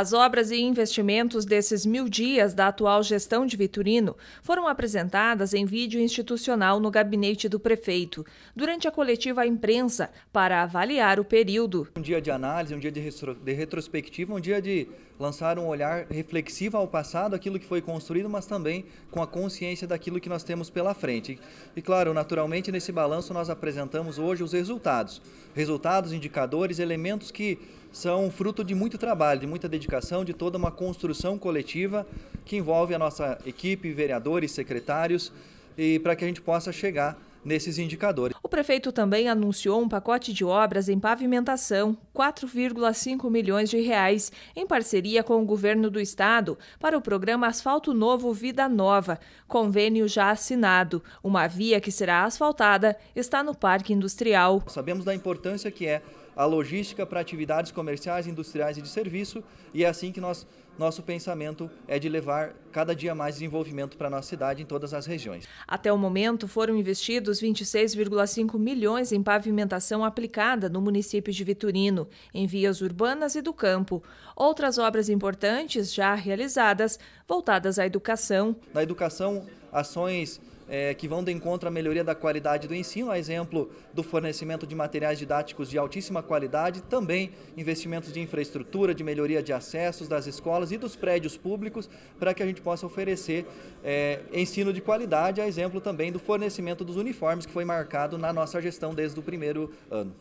As obras e investimentos desses mil dias da atual gestão de Vitorino foram apresentadas em vídeo institucional no gabinete do prefeito, durante a coletiva à imprensa, para avaliar o período. Um dia de análise, um dia de, retro, de retrospectiva, um dia de lançar um olhar reflexivo ao passado, aquilo que foi construído, mas também com a consciência daquilo que nós temos pela frente. E claro, naturalmente, nesse balanço nós apresentamos hoje os resultados. Resultados, indicadores, elementos que são fruto de muito trabalho, de muita dedicação, de toda uma construção coletiva que envolve a nossa equipe, vereadores, secretários, e para que a gente possa chegar nesses indicadores. O prefeito também anunciou um pacote de obras em pavimentação, 4,5 milhões de reais, em parceria com o governo do estado, para o programa Asfalto Novo Vida Nova, convênio já assinado. Uma via que será asfaltada está no Parque Industrial. Sabemos da importância que é a logística para atividades comerciais, industriais e de serviço, e é assim que nós, nosso pensamento é de levar cada dia mais desenvolvimento para a nossa cidade em todas as regiões. Até o momento, foram investidos 26,5 milhões em pavimentação aplicada no município de Viturino, em vias urbanas e do campo. Outras obras importantes já realizadas, voltadas à educação. Na educação, ações é, que vão de encontro à melhoria da qualidade do ensino, a exemplo do fornecimento de materiais didáticos de altíssima qualidade, também investimentos de infraestrutura, de melhoria de acessos das escolas e dos prédios públicos, para que a gente possa oferecer é, ensino de qualidade, a exemplo também do fornecimento dos uniformes, que foi marcado na nossa gestão desde o primeiro ano.